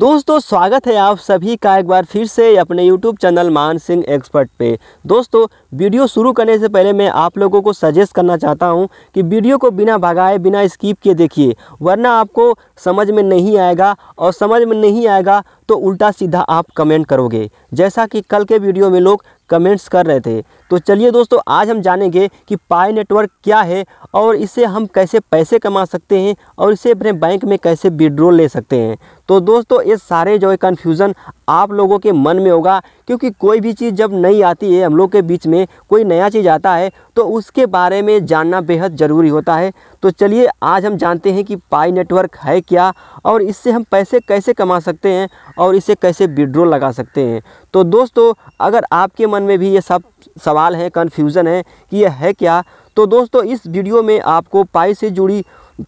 दोस्तों स्वागत है आप सभी का एक बार फिर से अपने YouTube चैनल मान सिंह एक्सपर्ट पे दोस्तों वीडियो शुरू करने से पहले मैं आप लोगों को सजेस्ट करना चाहता हूं कि वीडियो को बिना भगाए बिना स्किप किए देखिए वरना आपको समझ में नहीं आएगा और समझ में नहीं आएगा तो उल्टा सीधा आप कमेंट करोगे जैसा कि कल के वीडियो में लोग कमेंट्स कर रहे थे तो चलिए दोस्तों आज हम जानेंगे कि पाई नेटवर्क क्या है और इसे हम कैसे पैसे कमा सकते हैं और इसे अपने बैंक में कैसे विड्रॉल ले सकते हैं तो दोस्तों ये सारे जो है कन्फ्यूज़न आप लोगों के मन में होगा क्योंकि कोई भी चीज़ जब नई आती है हम लोग के बीच में कोई नया चीज़ आता है तो उसके बारे में जानना बेहद ज़रूरी होता है तो चलिए आज हम जानते हैं कि पाई नेटवर्क है क्या और इससे हम पैसे कैसे कमा सकते हैं और इसे कैसे विड्रॉ लगा सकते हैं तो दोस्तों अगर आपके मन में भी ये सब सवाल हैं कन्फ्यूज़न है कि यह है क्या तो दोस्तों इस वीडियो में आपको पाई से जुड़ी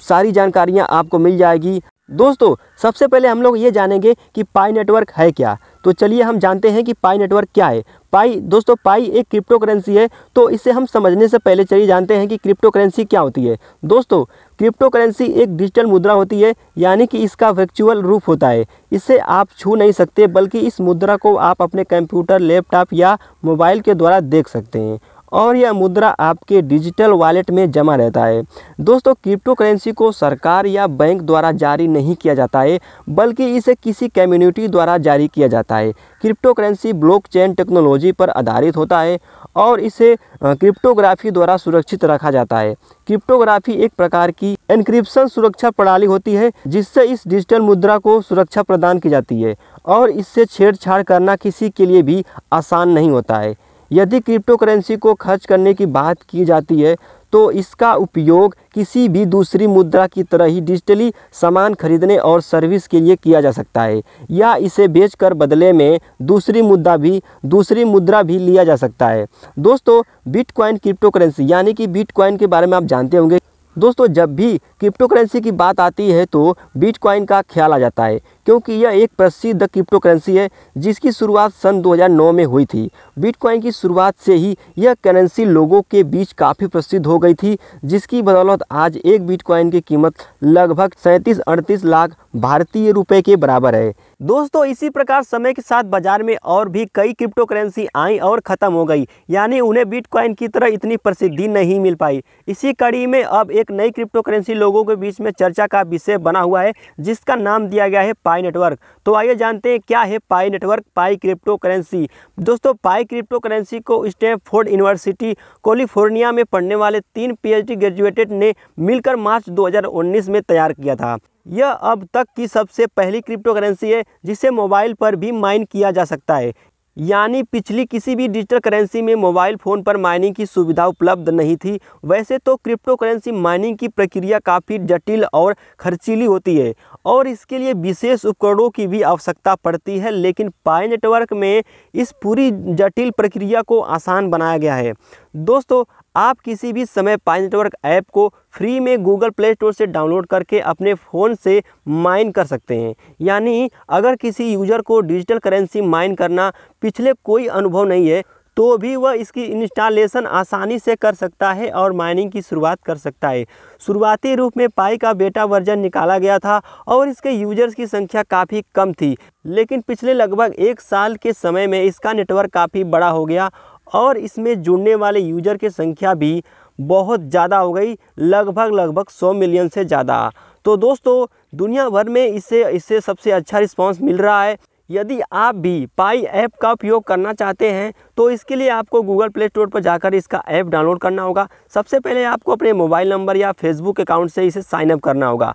सारी जानकारियाँ आपको मिल जाएगी दोस्तों सबसे पहले हम लोग ये जानेंगे कि पाई नेटवर्क है क्या तो चलिए हम जानते हैं कि पाई नेटवर्क क्या है पाई दोस्तों पाई एक क्रिप्टो करेंसी है तो इसे हम समझने से पहले चलिए जानते हैं कि क्रिप्टो करेंसी क्या होती है दोस्तों क्रिप्टो करेंसी एक डिजिटल मुद्रा होती है यानी कि इसका वर्चुअल रूप होता है इसे आप छू नहीं सकते बल्कि इस मुद्रा को आप अपने कंप्यूटर लैपटॉप या मोबाइल के द्वारा देख सकते हैं और यह मुद्रा आपके डिजिटल वॉलेट में जमा रहता है दोस्तों क्रिप्टो करेंसी को सरकार या बैंक द्वारा जारी नहीं किया जाता है बल्कि इसे किसी कम्युनिटी द्वारा जारी किया जाता है क्रिप्टो करेंसी ब्लॉकचेन टेक्नोलॉजी पर आधारित होता है और इसे क्रिप्टोग्राफी द्वारा सुरक्षित रखा जाता है क्रिप्टोग्राफी एक प्रकार की एनक्रिप्शन सुरक्षा प्रणाली होती है जिससे इस डिजिटल मुद्रा को सुरक्षा प्रदान की जाती है और इससे छेड़छाड़ करना किसी के लिए भी आसान नहीं होता है यदि क्रिप्टो करेंसी को खर्च करने की बात की जाती है तो इसका उपयोग किसी भी दूसरी मुद्रा की तरह ही डिजिटली सामान खरीदने और सर्विस के लिए किया जा सकता है या इसे बेचकर बदले में दूसरी मुद्रा भी दूसरी मुद्रा भी लिया जा सकता है दोस्तों बिटकॉइन क्रिप्टो करेंसी यानी कि बिटकॉइन के बारे में आप जानते होंगे दोस्तों जब भी क्रिप्टो करेंसी की बात आती है तो बिटकॉइन का ख्याल आ जाता है क्योंकि यह एक प्रसिद्ध क्रिप्टो करेंसी है जिसकी शुरुआत सन 2009 में हुई थी बिटकॉइन की शुरुआत से ही यह करेंसी लोगों के बीच काफ़ी प्रसिद्ध हो गई थी जिसकी बदौलत आज एक बिटकॉइन की कीमत लगभग सैंतीस अड़तीस लाख भारतीय रुपए के बराबर है दोस्तों इसी प्रकार समय के साथ बाजार में और भी कई क्रिप्टो करेंसी आई और ख़त्म हो गई यानी उन्हें बिटकॉइन की तरह इतनी प्रसिद्धि नहीं मिल पाई इसी कड़ी में अब एक नई क्रिप्टो करेंसी लोगों के बीच में चर्चा का विषय बना हुआ है जिसका नाम दिया गया है पाई नेटवर्क तो आइए जानते हैं क्या है Pi network Pi cryptocurrency दोस्तों पाई क्रिप्टो करेंसी को स्टैनफोर्ड यूनिवर्सिटी कैलिफोर्निया में पढ़ने वाले तीन पीएचडी ग्रेजुएटेड ने मिलकर मार्च 2019 में तैयार किया था यह अब तक की सबसे पहली क्रिप्टो करेंसी है जिसे मोबाइल पर भी माइन किया जा सकता है यानी पिछली किसी भी डिजिटल करेंसी में मोबाइल फ़ोन पर माइनिंग की सुविधा उपलब्ध नहीं थी वैसे तो क्रिप्टो करेंसी माइनिंग की प्रक्रिया काफ़ी जटिल और खर्चीली होती है और इसके लिए विशेष उपकरणों की भी आवश्यकता पड़ती है लेकिन पाई नेटवर्क में इस पूरी जटिल प्रक्रिया को आसान बनाया गया है दोस्तों आप किसी भी समय पाई नेटवर्क ऐप को फ्री में गूगल प्ले स्टोर से डाउनलोड करके अपने फ़ोन से माइन कर सकते हैं यानी अगर किसी यूज़र को डिजिटल करेंसी माइन करना पिछले कोई अनुभव नहीं है तो भी वह इसकी इंस्टॉलेशन आसानी से कर सकता है और माइनिंग की शुरुआत कर सकता है शुरुआती रूप में पाई का बेटा वर्जन निकाला गया था और इसके यूजर्स की संख्या काफ़ी कम थी लेकिन पिछले लगभग एक साल के समय में इसका नेटवर्क काफ़ी बड़ा हो गया और इसमें जुड़ने वाले यूजर की संख्या भी बहुत ज़्यादा हो गई लगभग लगभग 100 मिलियन से ज़्यादा तो दोस्तों दुनिया भर में इससे इससे सबसे अच्छा रिस्पांस मिल रहा है यदि आप भी पाई ऐप का उपयोग करना चाहते हैं तो इसके लिए आपको गूगल प्ले स्टोर पर जाकर इसका ऐप डाउनलोड करना होगा सबसे पहले आपको अपने मोबाइल नंबर या फेसबुक अकाउंट से इसे साइनअप करना होगा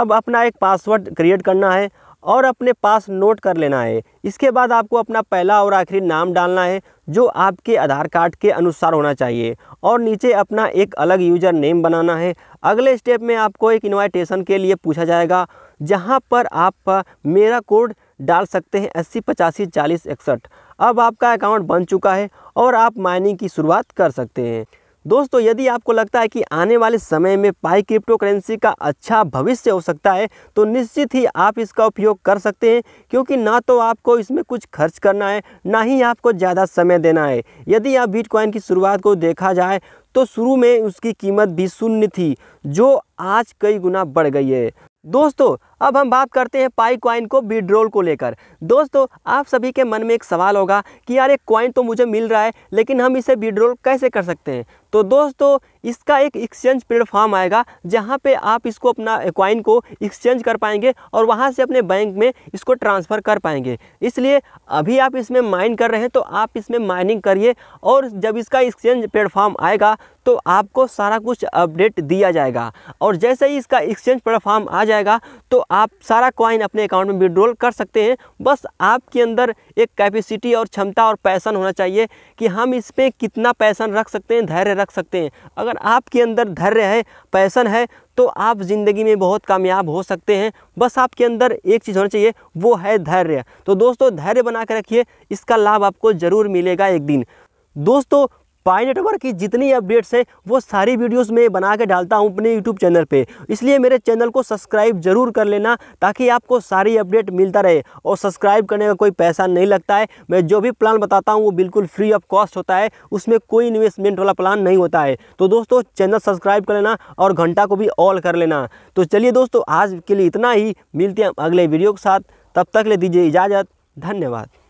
अब अपना एक पासवर्ड क्रिएट करना है और अपने पास नोट कर लेना है इसके बाद आपको अपना पहला और आखिरी नाम डालना है जो आपके आधार कार्ड के अनुसार होना चाहिए और नीचे अपना एक अलग यूज़र नेम बनाना है अगले स्टेप में आपको एक इनवाइटेशन के लिए पूछा जाएगा जहां पर आप मेरा कोड डाल सकते हैं अस्सी पचासी चालीस इकसठ अब आपका अकाउंट बन चुका है और आप माइनिंग की शुरुआत कर सकते हैं दोस्तों यदि आपको लगता है कि आने वाले समय में पाई क्रिप्टो करेंसी का अच्छा भविष्य हो सकता है तो निश्चित ही आप इसका उपयोग कर सकते हैं क्योंकि ना तो आपको इसमें कुछ खर्च करना है ना ही आपको ज़्यादा समय देना है यदि आप बिटकॉइन की शुरुआत को देखा जाए तो शुरू में उसकी कीमत भी शून्य थी जो आज कई गुना बढ़ गई है दोस्तों अब हम बात करते हैं पाई क्वाइन को विड्रोल को लेकर दोस्तों आप सभी के मन में एक सवाल होगा कि यार एक क्वाइन तो मुझे मिल रहा है लेकिन हम इसे विड्रोल कैसे कर सकते हैं तो दोस्तों इसका एक एक्सचेंज प्लेटफॉर्म आएगा जहां पे आप इसको अपना क्वाइन को एक्सचेंज कर पाएंगे और वहां से अपने बैंक में इसको ट्रांसफ़र कर पाएंगे इसलिए अभी आप इसमें माइन कर रहे हैं तो आप इसमें माइनिंग करिए और जब इसका एक्सचेंज प्लेटफॉर्म आएगा तो आपको सारा कुछ अपडेट दिया जाएगा और जैसे ही इसका एक्सचेंज प्लेटफॉर्म आ जाएगा तो आप सारा कॉइन अपने अकाउंट में विड्रॉल कर सकते हैं बस आपके अंदर एक कैपेसिटी और क्षमता और पैसन होना चाहिए कि हम इस पर कितना पैसन रख सकते हैं धैर्य रख सकते हैं अगर आपके अंदर धैर्य है पैसन है तो आप ज़िंदगी में बहुत कामयाब हो सकते हैं बस आपके अंदर एक चीज़ होना चाहिए वो है धैर्य तो दोस्तों धैर्य बना के रखिए इसका लाभ आपको ज़रूर मिलेगा एक दिन दोस्तों पाई नेटवर्क की जितनी अपडेट्स हैं वो सारी वीडियोस में बना के डालता हूँ अपने यूट्यूब चैनल पे इसलिए मेरे चैनल को सब्सक्राइब जरूर कर लेना ताकि आपको सारी अपडेट मिलता रहे और सब्सक्राइब करने का कोई पैसा नहीं लगता है मैं जो भी प्लान बताता हूँ वो बिल्कुल फ्री ऑफ कॉस्ट होता है उसमें कोई इन्वेस्टमेंट वाला प्लान नहीं होता है तो दोस्तों चैनल सब्सक्राइब कर लेना और घंटा को भी ऑल कर लेना तो चलिए दोस्तों आज के लिए इतना ही मिलते हैं अगले वीडियो के साथ तब तक ले दीजिए इजाज़त धन्यवाद